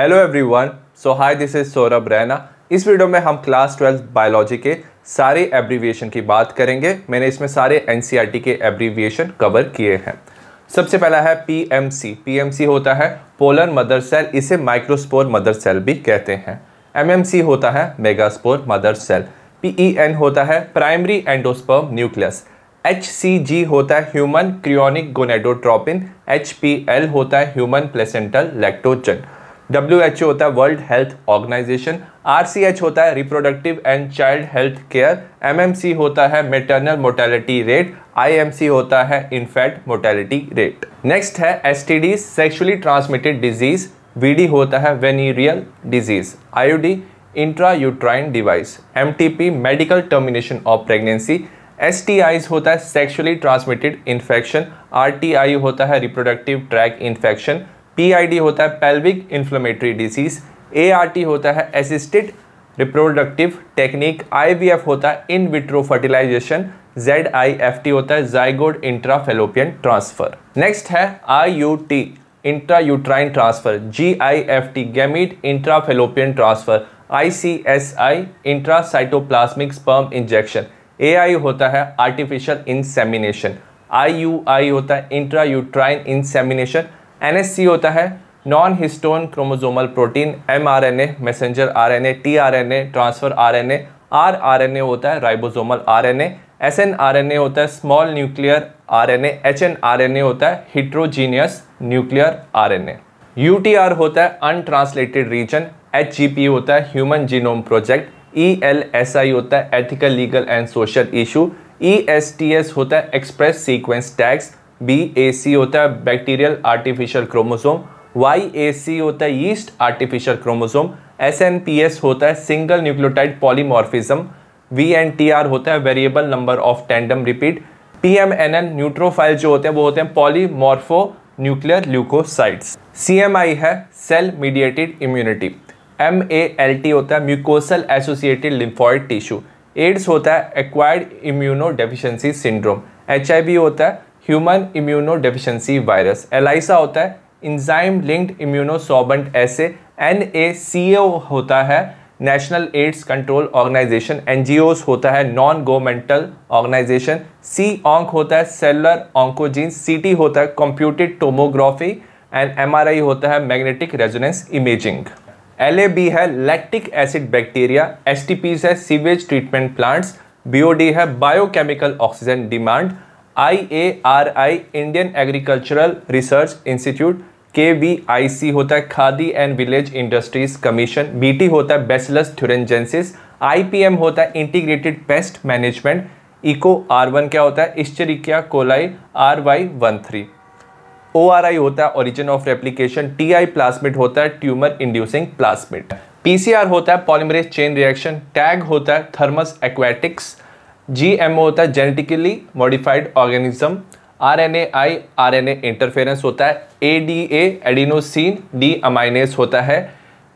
hello everyone so hi this is Saurabh Raina इस video में हम क्लास ट्वेल्थ बायोलॉजी के सारे एब्रीविएशन की बात करेंगे मैंने इसमें सारे एन e के एब्रीविएशन कवर किए हैं सबसे पहला है पीएमसी पीएमसी होता है पोलर मदर सेल इसे माइक्रोस्पोर मदर सेल भी कहते हैं एमएमसी होता है मेगास्पोर मदर सेल पीईएन होता है primary endosperm nucleus H C G होता है human chorionic gonadotropin H P L होता है human placental lactogen W H O होता है world health organisation R C H होता है reproductive and child health care M M C होता है maternal mortality rate I M C होता है इनफेट मोर्टेलिटी रेट नेक्स्ट है S T D sexually transmitted disease V D होता है वेनीरियल disease I U D intra uterine device M T P medical termination of pregnancy S T Is होता है sexually transmitted infection R T I होता है reproductive tract infection PID होता है pelvic inflammatory disease ART होता है assisted reproductive technique IVF होता है in vitro fertilisation Z I F T होता है जाइगोड इंट्राफेलोपियन ट्रांसफर नेक्स्ट है I U T intra uterine transfer G I F T gamete intrafallopian transfer I C S I intra sperm injection A I होता है artificial insemination I U I होता है intra uterine insemination N होता है non histone chromosomal protein A messenger N A transfer N A होता है ribosomal RNA एसएनआरएनए होता है स्मॉल न्यूक्लियर आरएनए एचएनआरएनए होता है हिट्रोजीनियस न्यूक्लियर आरएनए यूटीआर होता है अनट्रांसलेटेड रीजन एचजीपी होता है ह्यूमन जीनोम प्रोजेक्ट ईएलएसआई होता है ethical legal and social issue ESTs होता है express sequence tags B A C होता है bacterial artificial chromosome Y A C होता है yeast artificial chromosome S N P S होता है single nucleotide polymorphism V N T R होता है variable number of tandem repeat P M N N neutrophil जो होते हैं वो होते हैं polymorpho nuclear leucocytes C M I है cell mediated immunity M A L T होता है mucosal associated lymphoid tissue AIDS होता है acquired immuno deficiency syndrome H I V होता है human immuno deficiency virus ELISA होता है इंजाइम लिंक्ड इम्यूनोसॉबेंट ऐसे एन ए सी ओ होता है national AIDS control organisation N होता है नॉन गवर्नमेंटल ऑर्गेनाइजेशन सी ऑंक होता है सेलर ऑंकोजीन सी होता है कंप्यूटेड टोमोग्राफी एंड एम होता है मैग्नेटिक रेजोनेंस इमेजिंग एल है लैक्टिक एसिड बैक्टीरिया एस है सीवेज ट्रीटमेंट प्लांट्स बी है biochemical oxygen demand I A R I Indian agricultural research institute K B I C होता है Khadi and village industries commission B T होता है Bacillus thuringiensis I P M होता है integrated pest management Eco R one क्या होता है Escherichia coli R Y one three O R आई होता है origin of replication T I plasmid होता है tumour inducing plasmid P C R होता है पॉलीमरेज चेन रिएक्शन टैग होता है Thermus aquaticus G M O होता है genetically modified organism R N A I R N A interference होता है ए डी ए एडिनोसिन डी अमाइनेस होता है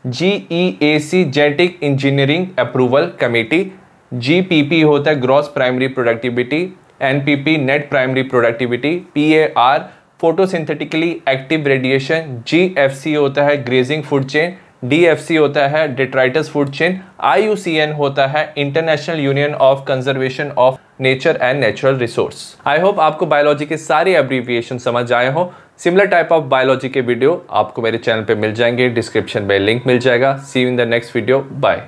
G E A C genetic engineering approval committee G P P होता है gross primary productivity N P P net primary productivity P A R photosynthetically active radiation G F C होता है grazing food chain D होता है detritus food chain I होता है international union of conservation of nature and natural resource I hope आपको biology के सारे abbreviation समझ आए हो सिमिलर टाइप ऑफ बायोलॉजी के वीडियो आपको मेरे चैनल पे मिल जाएंगे डिस्क्रिप्शन में लिंक मिल जाएगा see you in the next video bye